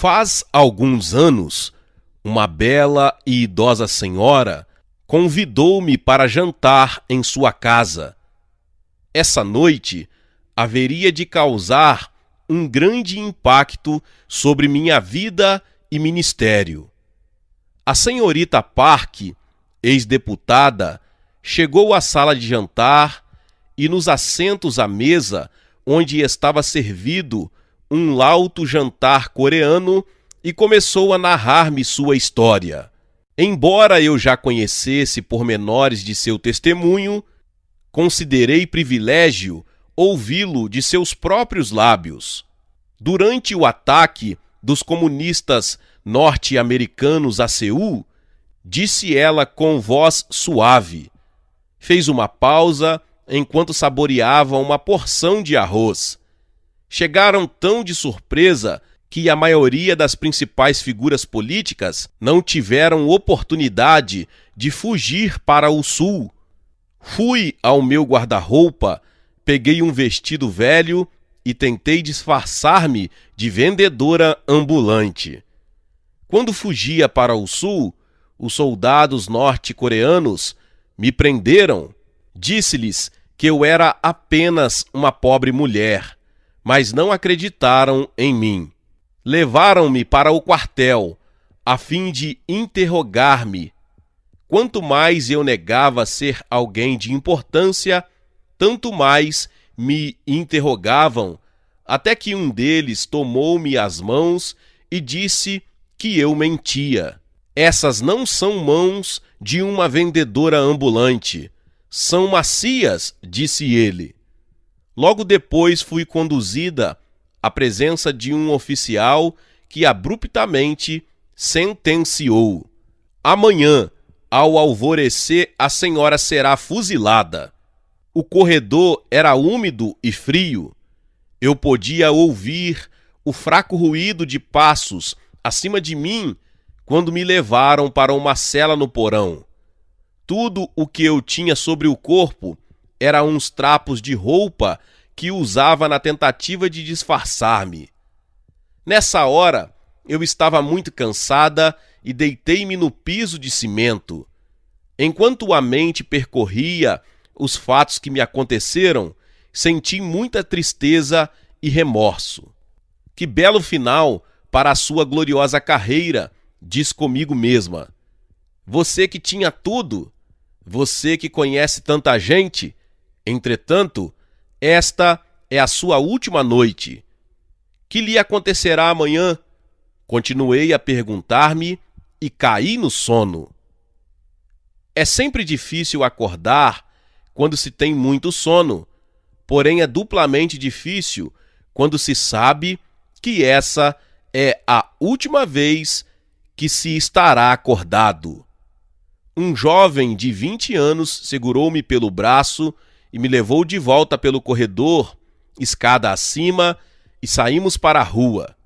Faz alguns anos, uma bela e idosa senhora convidou-me para jantar em sua casa. Essa noite haveria de causar um grande impacto sobre minha vida e ministério. A senhorita Park, ex-deputada, chegou à sala de jantar e nos assentos à mesa onde estava servido um lauto jantar coreano e começou a narrar-me sua história. Embora eu já conhecesse pormenores de seu testemunho, considerei privilégio ouvi-lo de seus próprios lábios. Durante o ataque dos comunistas norte-americanos a Seul, disse ela com voz suave. Fez uma pausa enquanto saboreava uma porção de arroz chegaram tão de surpresa que a maioria das principais figuras políticas não tiveram oportunidade de fugir para o sul. Fui ao meu guarda-roupa, peguei um vestido velho e tentei disfarçar-me de vendedora ambulante. Quando fugia para o sul, os soldados norte-coreanos me prenderam. Disse-lhes que eu era apenas uma pobre mulher mas não acreditaram em mim. Levaram-me para o quartel, a fim de interrogar-me. Quanto mais eu negava ser alguém de importância, tanto mais me interrogavam, até que um deles tomou-me as mãos e disse que eu mentia. Essas não são mãos de uma vendedora ambulante, são macias, disse ele. Logo depois fui conduzida à presença de um oficial que abruptamente sentenciou: Amanhã, ao alvorecer, a senhora será fuzilada. O corredor era úmido e frio. Eu podia ouvir o fraco ruído de passos acima de mim quando me levaram para uma cela no porão. Tudo o que eu tinha sobre o corpo eram uns trapos de roupa que usava na tentativa de disfarçar-me. Nessa hora, eu estava muito cansada e deitei-me no piso de cimento. Enquanto a mente percorria os fatos que me aconteceram, senti muita tristeza e remorso. Que belo final para a sua gloriosa carreira, diz comigo mesma. Você que tinha tudo, você que conhece tanta gente, Entretanto, esta é a sua última noite. Que lhe acontecerá amanhã? Continuei a perguntar-me e caí no sono. É sempre difícil acordar quando se tem muito sono, porém é duplamente difícil quando se sabe que essa é a última vez que se estará acordado. Um jovem de 20 anos segurou-me pelo braço e me levou de volta pelo corredor, escada acima, e saímos para a rua.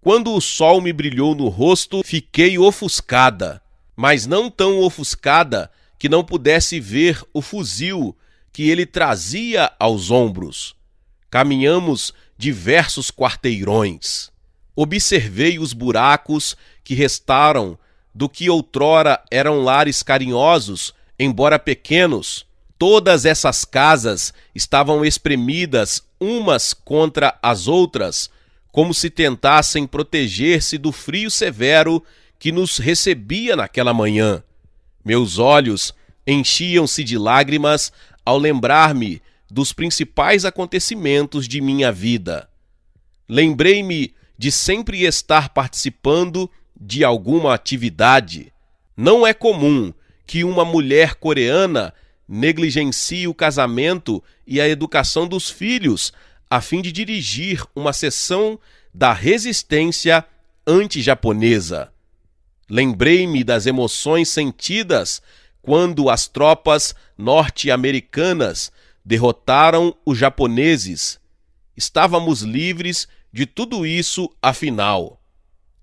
Quando o sol me brilhou no rosto, fiquei ofuscada, mas não tão ofuscada que não pudesse ver o fuzil que ele trazia aos ombros. Caminhamos diversos quarteirões. Observei os buracos que restaram do que outrora eram lares carinhosos, embora pequenos, Todas essas casas estavam espremidas umas contra as outras, como se tentassem proteger-se do frio severo que nos recebia naquela manhã. Meus olhos enchiam-se de lágrimas ao lembrar-me dos principais acontecimentos de minha vida. Lembrei-me de sempre estar participando de alguma atividade. Não é comum que uma mulher coreana negligencia o casamento e a educação dos filhos, a fim de dirigir uma sessão da resistência anti-japonesa. Lembrei-me das emoções sentidas quando as tropas norte-americanas derrotaram os japoneses. Estávamos livres de tudo isso, afinal.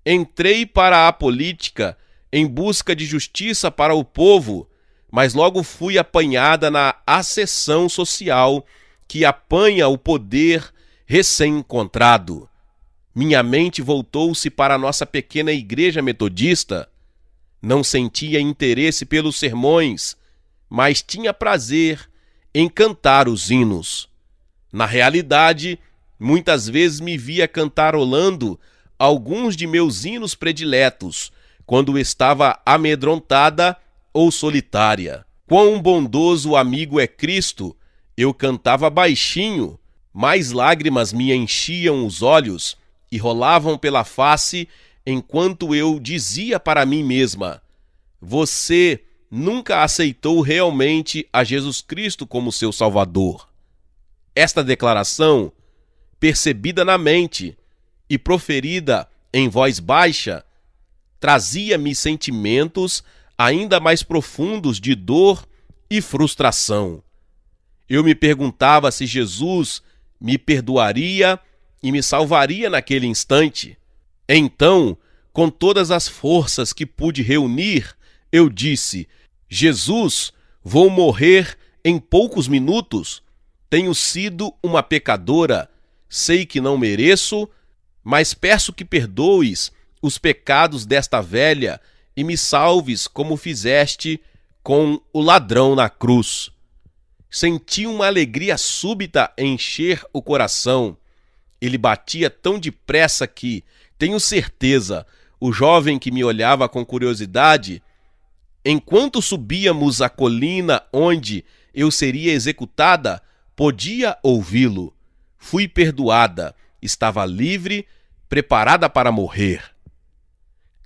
Entrei para a política em busca de justiça para o povo mas logo fui apanhada na acessão social que apanha o poder recém-encontrado. Minha mente voltou-se para a nossa pequena igreja metodista. Não sentia interesse pelos sermões, mas tinha prazer em cantar os hinos. Na realidade, muitas vezes me via cantarolando alguns de meus hinos prediletos, quando estava amedrontada ou solitária. Quão bondoso amigo é Cristo! Eu cantava baixinho, mais lágrimas me enchiam os olhos e rolavam pela face enquanto eu dizia para mim mesma: Você nunca aceitou realmente a Jesus Cristo como seu Salvador. Esta declaração, percebida na mente e proferida em voz baixa, trazia-me sentimentos ainda mais profundos de dor e frustração. Eu me perguntava se Jesus me perdoaria e me salvaria naquele instante. Então, com todas as forças que pude reunir, eu disse: Jesus, vou morrer em poucos minutos. Tenho sido uma pecadora. Sei que não mereço, mas peço que perdoes os pecados desta velha e me salves como fizeste com o ladrão na cruz. Senti uma alegria súbita encher o coração. Ele batia tão depressa que, tenho certeza, o jovem que me olhava com curiosidade, enquanto subíamos a colina onde eu seria executada, podia ouvi-lo. Fui perdoada, estava livre, preparada para morrer.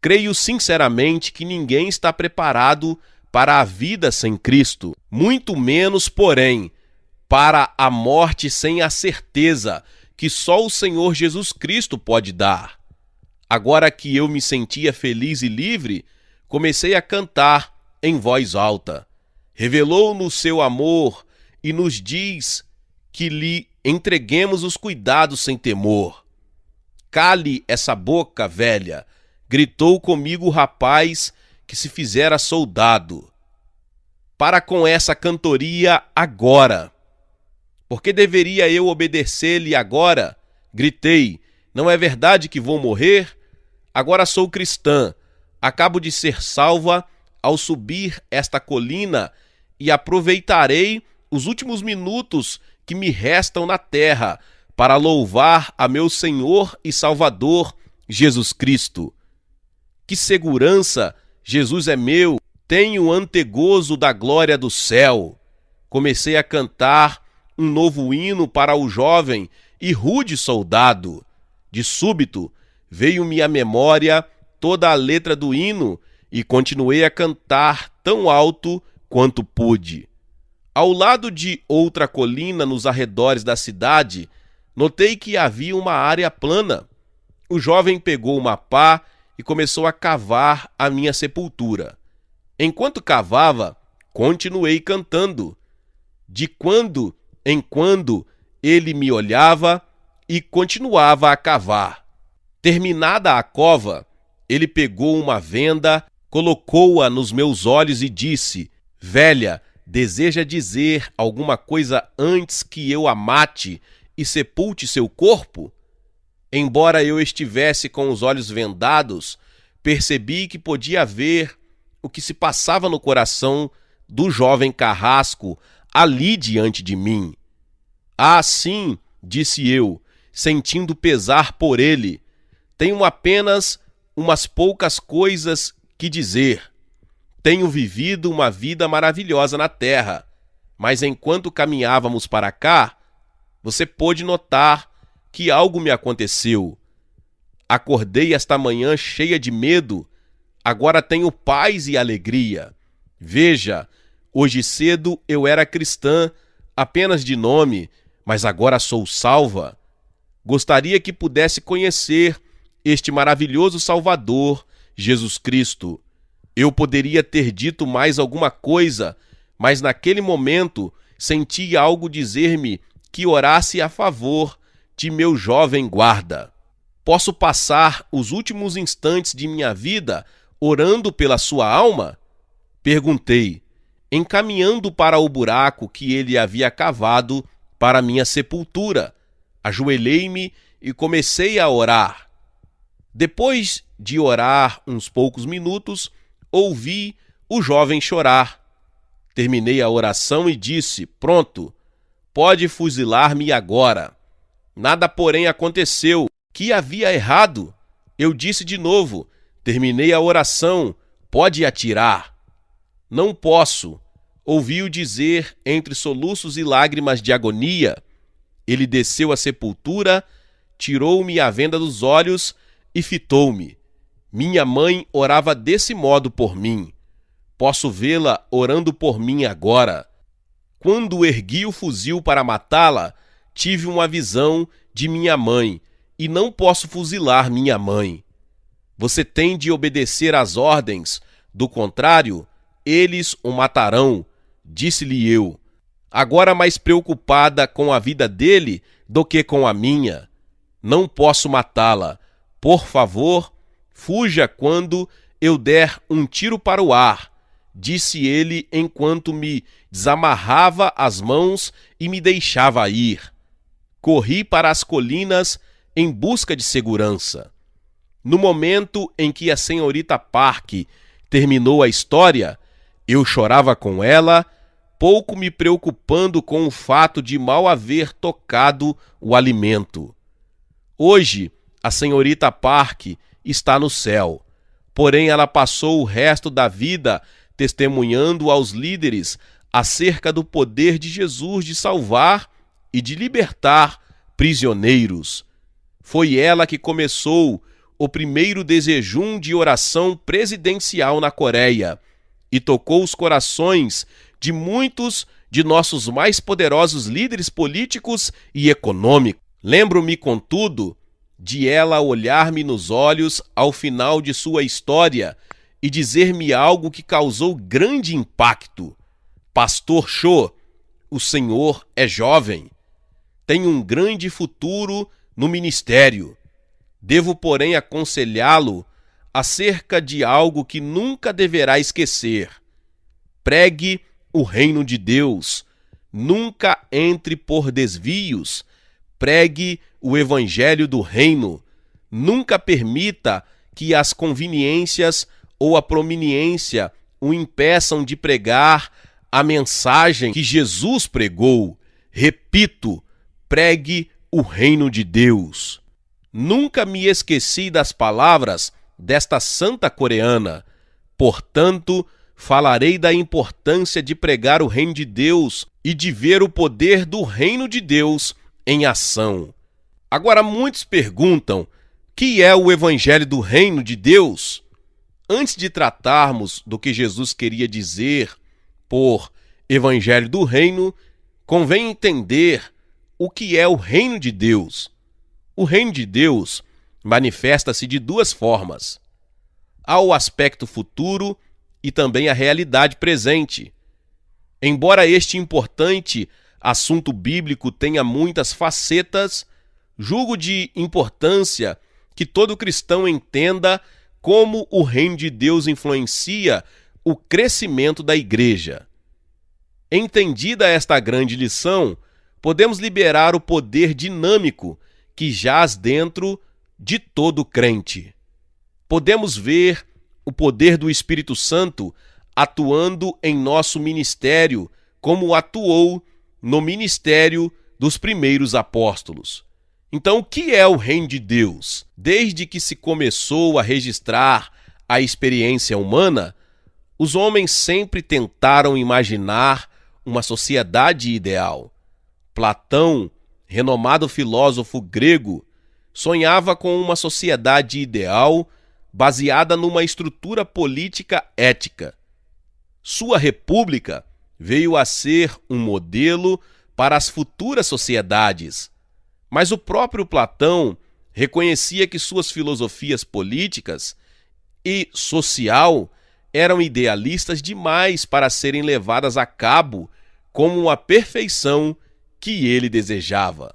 Creio sinceramente que ninguém está preparado para a vida sem Cristo, muito menos, porém, para a morte sem a certeza que só o Senhor Jesus Cristo pode dar. Agora que eu me sentia feliz e livre, comecei a cantar em voz alta. Revelou-nos seu amor e nos diz que lhe entreguemos os cuidados sem temor. Cale essa boca velha Gritou comigo o rapaz que se fizera soldado. Para com essa cantoria agora. Porque deveria eu obedecer-lhe agora? Gritei. Não é verdade que vou morrer? Agora sou cristã. Acabo de ser salva ao subir esta colina e aproveitarei os últimos minutos que me restam na terra para louvar a meu Senhor e Salvador Jesus Cristo. Que segurança! Jesus é meu! Tenho antegozo da glória do céu! Comecei a cantar um novo hino para o jovem e rude soldado. De súbito, veio-me à memória toda a letra do hino e continuei a cantar tão alto quanto pude. Ao lado de outra colina nos arredores da cidade, notei que havia uma área plana. O jovem pegou uma pá e começou a cavar a minha sepultura. Enquanto cavava, continuei cantando. De quando em quando ele me olhava e continuava a cavar. Terminada a cova, ele pegou uma venda, colocou-a nos meus olhos e disse: Velha, deseja dizer alguma coisa antes que eu a mate e sepulte seu corpo? Embora eu estivesse com os olhos vendados, percebi que podia ver o que se passava no coração do jovem carrasco ali diante de mim. Ah, sim, disse eu, sentindo pesar por ele. Tenho apenas umas poucas coisas que dizer. Tenho vivido uma vida maravilhosa na terra, mas enquanto caminhávamos para cá, você pôde notar que algo me aconteceu. Acordei esta manhã cheia de medo, agora tenho paz e alegria. Veja, hoje cedo eu era cristã, apenas de nome, mas agora sou salva. Gostaria que pudesse conhecer este maravilhoso Salvador, Jesus Cristo. Eu poderia ter dito mais alguma coisa, mas naquele momento senti algo dizer-me que orasse a favor de meu jovem guarda. Posso passar os últimos instantes de minha vida orando pela sua alma? Perguntei, encaminhando para o buraco que ele havia cavado para minha sepultura. Ajoelhei-me e comecei a orar. Depois de orar uns poucos minutos, ouvi o jovem chorar. Terminei a oração e disse: Pronto, pode fuzilar-me agora. Nada, porém, aconteceu. Que havia errado? Eu disse de novo: Terminei a oração, pode atirar. Não posso. Ouviu dizer entre soluços e lágrimas de agonia. Ele desceu à sepultura, tirou-me a venda dos olhos e fitou-me. Minha mãe orava desse modo por mim. Posso vê-la orando por mim agora. Quando ergui o fuzil para matá-la, tive uma visão de minha mãe e não posso fuzilar minha mãe. Você tem de obedecer às ordens, do contrário, eles o matarão, disse-lhe eu, agora mais preocupada com a vida dele do que com a minha. Não posso matá-la. Por favor, fuja quando eu der um tiro para o ar, disse ele enquanto me desamarrava as mãos e me deixava ir corri para as colinas em busca de segurança. No momento em que a senhorita Park terminou a história, eu chorava com ela, pouco me preocupando com o fato de mal haver tocado o alimento. Hoje, a senhorita Park está no céu, porém ela passou o resto da vida testemunhando aos líderes acerca do poder de Jesus de salvar e de libertar prisioneiros. Foi ela que começou o primeiro desejum de oração presidencial na Coreia e tocou os corações de muitos de nossos mais poderosos líderes políticos e econômicos. Lembro-me, contudo, de ela olhar-me nos olhos ao final de sua história e dizer-me algo que causou grande impacto. Pastor Cho, o senhor é jovem tem um grande futuro no ministério. Devo, porém, aconselhá-lo acerca de algo que nunca deverá esquecer. Pregue o reino de Deus. Nunca entre por desvios. Pregue o evangelho do reino. Nunca permita que as conveniências ou a prominência o impeçam de pregar a mensagem que Jesus pregou. Repito, pregue o reino de Deus. Nunca me esqueci das palavras desta santa coreana. Portanto, falarei da importância de pregar o reino de Deus e de ver o poder do reino de Deus em ação. Agora, muitos perguntam: que é o evangelho do reino de Deus? Antes de tratarmos do que Jesus queria dizer por evangelho do reino, convém entender o que é o reino de Deus. O reino de Deus manifesta-se de duas formas: há o aspecto futuro e também a realidade presente. Embora este importante assunto bíblico tenha muitas facetas, julgo de importância que todo cristão entenda como o reino de Deus influencia o crescimento da igreja. Entendida esta grande lição, podemos liberar o poder dinâmico que jaz dentro de todo crente. Podemos ver o poder do Espírito Santo atuando em nosso ministério, como atuou no ministério dos primeiros apóstolos. Então, o que é o Reino de Deus? Desde que se começou a registrar a experiência humana, os homens sempre tentaram imaginar uma sociedade ideal. Platão, renomado filósofo grego, sonhava com uma sociedade ideal baseada numa estrutura política ética. Sua república veio a ser um modelo para as futuras sociedades. Mas o próprio Platão reconhecia que suas filosofias políticas e social eram idealistas demais para serem levadas a cabo como uma perfeição que ele desejava.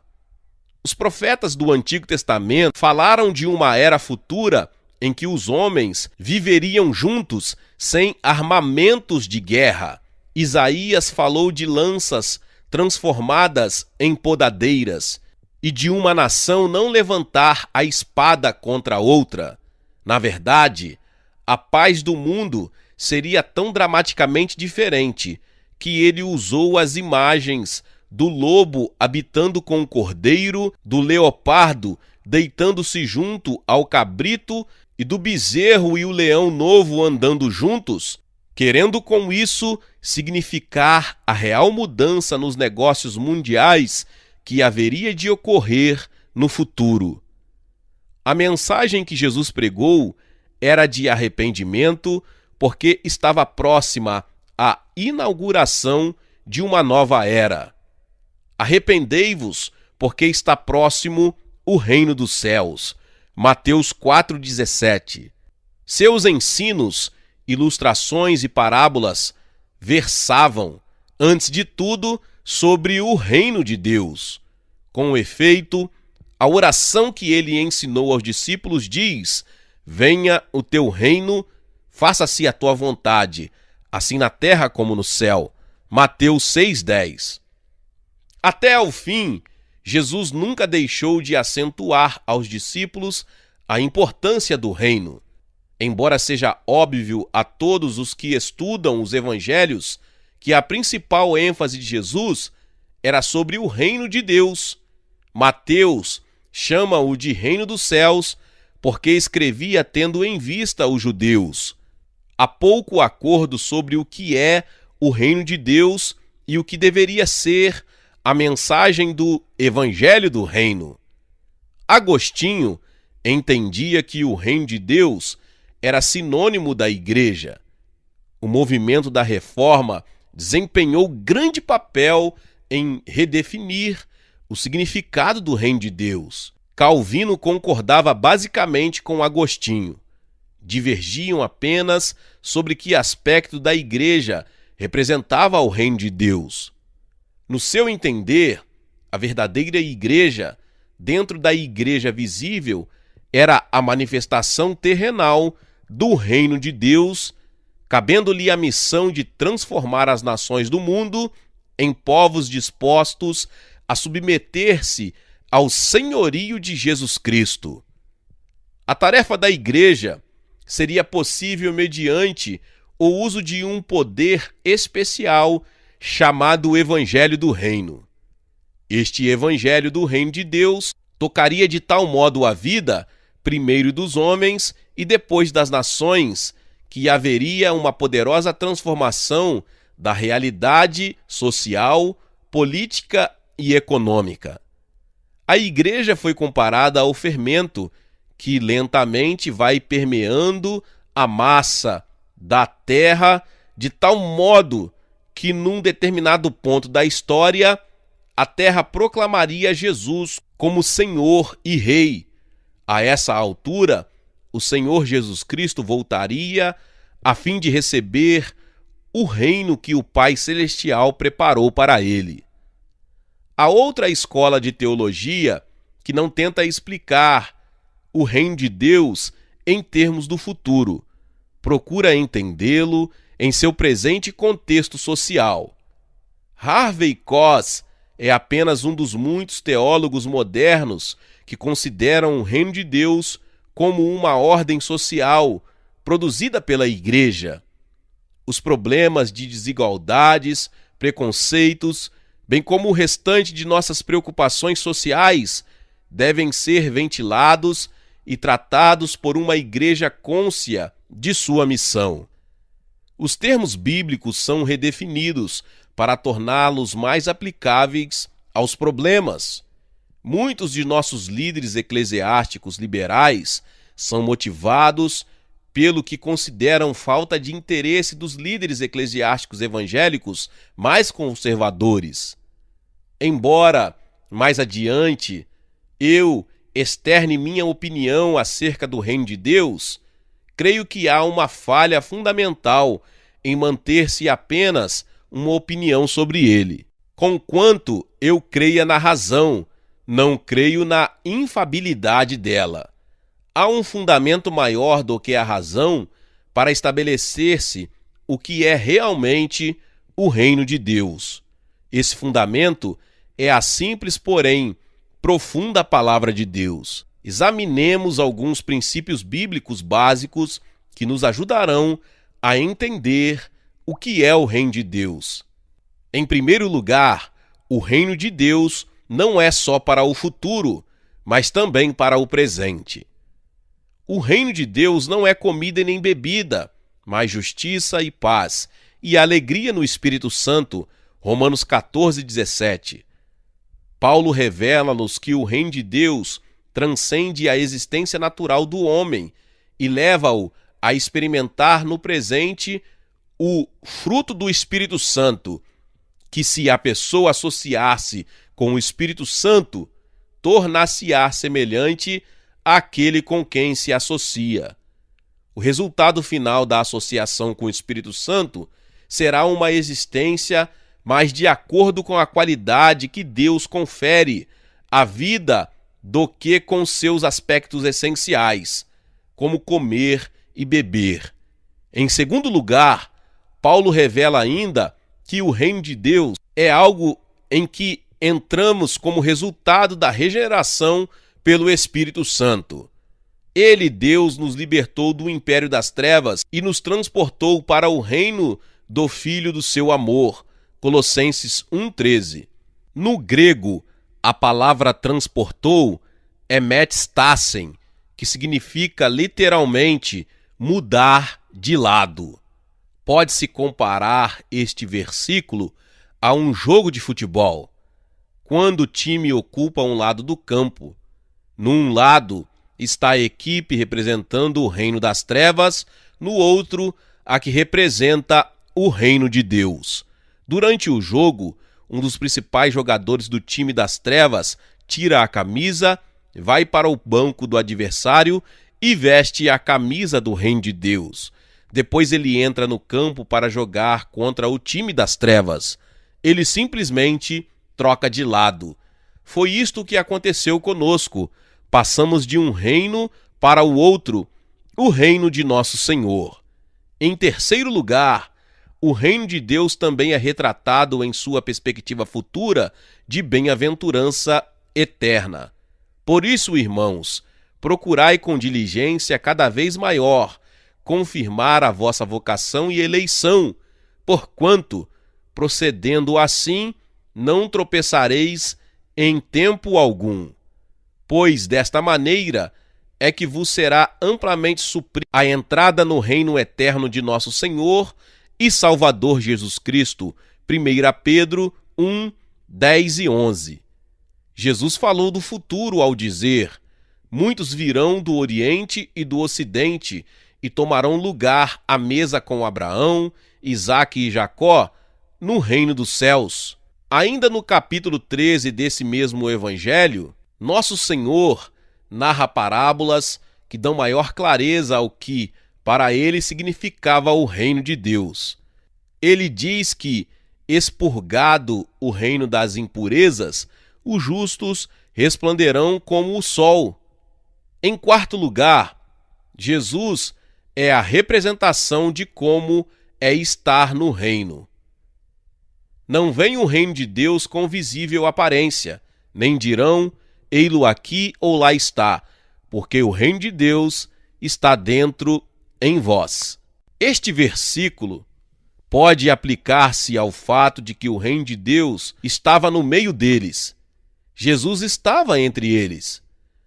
Os profetas do Antigo Testamento falaram de uma era futura em que os homens viveriam juntos sem armamentos de guerra. Isaías falou de lanças transformadas em podadeiras e de uma nação não levantar a espada contra a outra. Na verdade, a paz do mundo seria tão dramaticamente diferente que ele usou as imagens do lobo habitando com o cordeiro, do leopardo deitando-se junto ao cabrito e do bezerro e o leão novo andando juntos, querendo com isso significar a real mudança nos negócios mundiais que haveria de ocorrer no futuro. A mensagem que Jesus pregou era de arrependimento, porque estava próxima a inauguração de uma nova era. Arrependei-vos, porque está próximo o reino dos céus. Mateus 4,17. Seus ensinos, ilustrações e parábolas versavam, antes de tudo, sobre o reino de Deus. Com efeito, a oração que ele ensinou aos discípulos diz: Venha o teu reino, faça-se a tua vontade, assim na terra como no céu. Mateus 6,10 até ao fim, Jesus nunca deixou de acentuar aos discípulos a importância do reino. Embora seja óbvio a todos os que estudam os evangelhos que a principal ênfase de Jesus era sobre o reino de Deus. Mateus chama-o de reino dos céus porque escrevia tendo em vista os judeus. Há pouco acordo sobre o que é o reino de Deus e o que deveria ser a mensagem do Evangelho do Reino. Agostinho entendia que o Reino de Deus era sinônimo da Igreja. O movimento da Reforma desempenhou grande papel em redefinir o significado do Reino de Deus. Calvino concordava basicamente com Agostinho. Divergiam apenas sobre que aspecto da Igreja representava o Reino de Deus. No seu entender, a verdadeira igreja, dentro da igreja visível, era a manifestação terrenal do reino de Deus, cabendo-lhe a missão de transformar as nações do mundo em povos dispostos a submeter-se ao senhorio de Jesus Cristo. A tarefa da igreja seria possível mediante o uso de um poder especial chamado Evangelho do Reino. Este Evangelho do Reino de Deus tocaria de tal modo a vida, primeiro dos homens e depois das nações, que haveria uma poderosa transformação da realidade social, política e econômica. A igreja foi comparada ao fermento que lentamente vai permeando a massa da terra de tal modo que num determinado ponto da história a terra proclamaria Jesus como Senhor e Rei. A essa altura, o Senhor Jesus Cristo voltaria a fim de receber o reino que o Pai Celestial preparou para ele. A outra escola de teologia que não tenta explicar o reino de Deus em termos do futuro, procura entendê-lo em seu presente contexto social. Harvey Koss é apenas um dos muitos teólogos modernos que consideram o reino de Deus como uma ordem social produzida pela Igreja. Os problemas de desigualdades, preconceitos, bem como o restante de nossas preocupações sociais, devem ser ventilados e tratados por uma Igreja côncia de sua missão. Os termos bíblicos são redefinidos para torná-los mais aplicáveis aos problemas. Muitos de nossos líderes eclesiásticos liberais são motivados pelo que consideram falta de interesse dos líderes eclesiásticos evangélicos mais conservadores. Embora, mais adiante, eu externe minha opinião acerca do Reino de Deus, creio que há uma falha fundamental em manter-se apenas uma opinião sobre ele. Conquanto eu creia na razão, não creio na infabilidade dela. Há um fundamento maior do que a razão para estabelecer-se o que é realmente o reino de Deus. Esse fundamento é a simples, porém profunda palavra de Deus examinemos alguns princípios bíblicos básicos que nos ajudarão a entender o que é o Reino de Deus. Em primeiro lugar, o Reino de Deus não é só para o futuro, mas também para o presente. O Reino de Deus não é comida nem bebida, mas justiça e paz, e alegria no Espírito Santo. Romanos 14, 17. Paulo revela-nos que o Reino de Deus transcende a existência natural do homem e leva-o a experimentar no presente o fruto do Espírito Santo, que se a pessoa associar-se com o Espírito Santo, tornar-se-á semelhante àquele com quem se associa. O resultado final da associação com o Espírito Santo será uma existência mais de acordo com a qualidade que Deus confere à vida do que com seus aspectos essenciais, como comer e beber. Em segundo lugar, Paulo revela ainda que o reino de Deus é algo em que entramos como resultado da regeneração pelo Espírito Santo. Ele, Deus, nos libertou do império das trevas e nos transportou para o reino do Filho do seu amor. Colossenses 1,13. No grego, a palavra transportou é metstassen, que significa literalmente mudar de lado. Pode-se comparar este versículo a um jogo de futebol. Quando o time ocupa um lado do campo, num lado está a equipe representando o reino das trevas, no outro, a que representa o reino de Deus. Durante o jogo, um dos principais jogadores do time das trevas, tira a camisa, vai para o banco do adversário e veste a camisa do Reino de Deus. Depois ele entra no campo para jogar contra o time das trevas. Ele simplesmente troca de lado. Foi isto que aconteceu conosco. Passamos de um reino para o outro, o reino de nosso Senhor. Em terceiro lugar, o reino de Deus também é retratado em sua perspectiva futura de bem-aventurança eterna. Por isso, irmãos, procurai com diligência cada vez maior confirmar a vossa vocação e eleição, porquanto, procedendo assim, não tropeçareis em tempo algum. Pois desta maneira é que vos será amplamente suprida a entrada no reino eterno de nosso Senhor e Salvador Jesus Cristo. 1 Pedro 1, 10 e 11. Jesus falou do futuro ao dizer: Muitos virão do Oriente e do Ocidente e tomarão lugar à mesa com Abraão, Isaque e Jacó no reino dos céus. Ainda no capítulo 13 desse mesmo evangelho, nosso Senhor narra parábolas que dão maior clareza ao que para ele significava o reino de Deus. Ele diz que, expurgado o reino das impurezas, os justos resplanderão como o sol. Em quarto lugar, Jesus é a representação de como é estar no reino. Não vem o reino de Deus com visível aparência, nem dirão, ei-lo aqui ou lá está, porque o reino de Deus está dentro em vós. Este versículo pode aplicar-se ao fato de que o reino de Deus estava no meio deles. Jesus estava entre eles.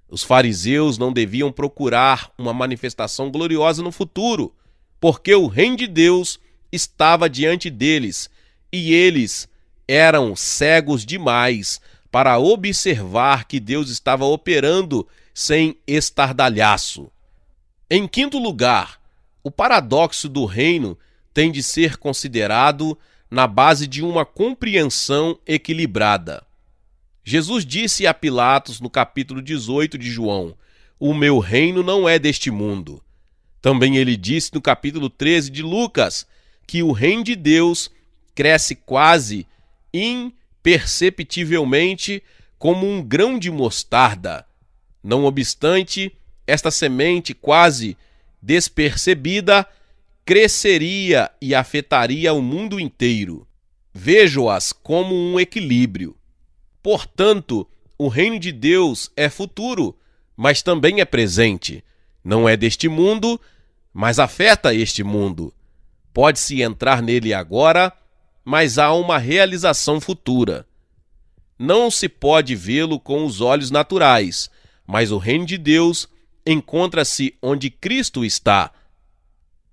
Os fariseus não deviam procurar uma manifestação gloriosa no futuro, porque o reino de Deus estava diante deles e eles eram cegos demais para observar que Deus estava operando sem estardalhaço. Em quinto lugar, o paradoxo do reino tem de ser considerado na base de uma compreensão equilibrada. Jesus disse a Pilatos no capítulo 18 de João: O meu reino não é deste mundo. Também ele disse no capítulo 13 de Lucas que o reino de Deus cresce quase imperceptivelmente como um grão de mostarda. Não obstante, esta semente quase despercebida, cresceria e afetaria o mundo inteiro. Vejo-as como um equilíbrio. Portanto, o reino de Deus é futuro, mas também é presente. Não é deste mundo, mas afeta este mundo. Pode-se entrar nele agora, mas há uma realização futura. Não se pode vê-lo com os olhos naturais, mas o reino de Deus encontra-se onde Cristo está.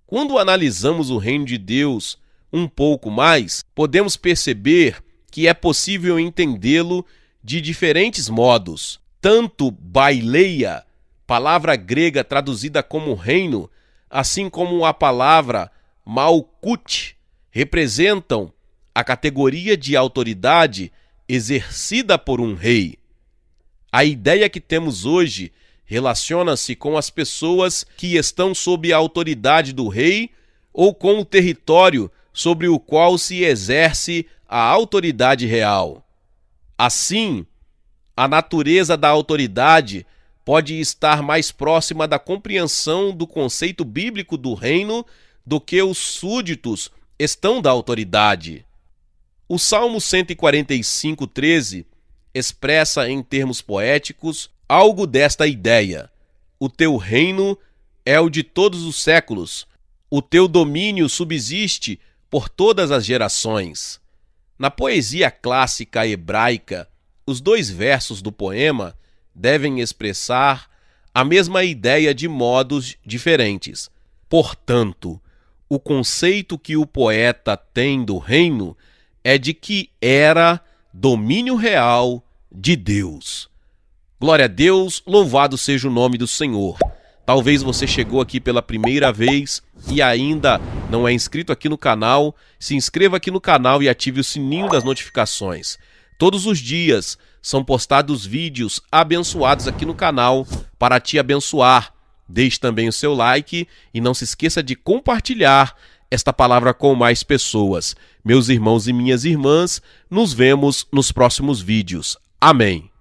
Quando analisamos o reino de Deus um pouco mais, podemos perceber que é possível entendê-lo de diferentes modos. Tanto baileia, palavra grega traduzida como reino, assim como a palavra malkut, representam a categoria de autoridade exercida por um rei. A ideia que temos hoje Relaciona-se com as pessoas que estão sob a autoridade do rei ou com o território sobre o qual se exerce a autoridade real. Assim, a natureza da autoridade pode estar mais próxima da compreensão do conceito bíblico do reino do que os súditos estão da autoridade. O Salmo 145, 13 expressa em termos poéticos algo desta ideia: O teu reino é o de todos os séculos, o teu domínio subsiste por todas as gerações. Na poesia clássica hebraica, os dois versos do poema devem expressar a mesma ideia de modos diferentes. Portanto, o conceito que o poeta tem do reino é de que era domínio real de Deus. Glória a Deus, louvado seja o nome do Senhor. Talvez você chegou aqui pela primeira vez e ainda não é inscrito aqui no canal. Se inscreva aqui no canal e ative o sininho das notificações. Todos os dias são postados vídeos abençoados aqui no canal para te abençoar. Deixe também o seu like e não se esqueça de compartilhar esta palavra com mais pessoas. Meus irmãos e minhas irmãs, nos vemos nos próximos vídeos. Amém.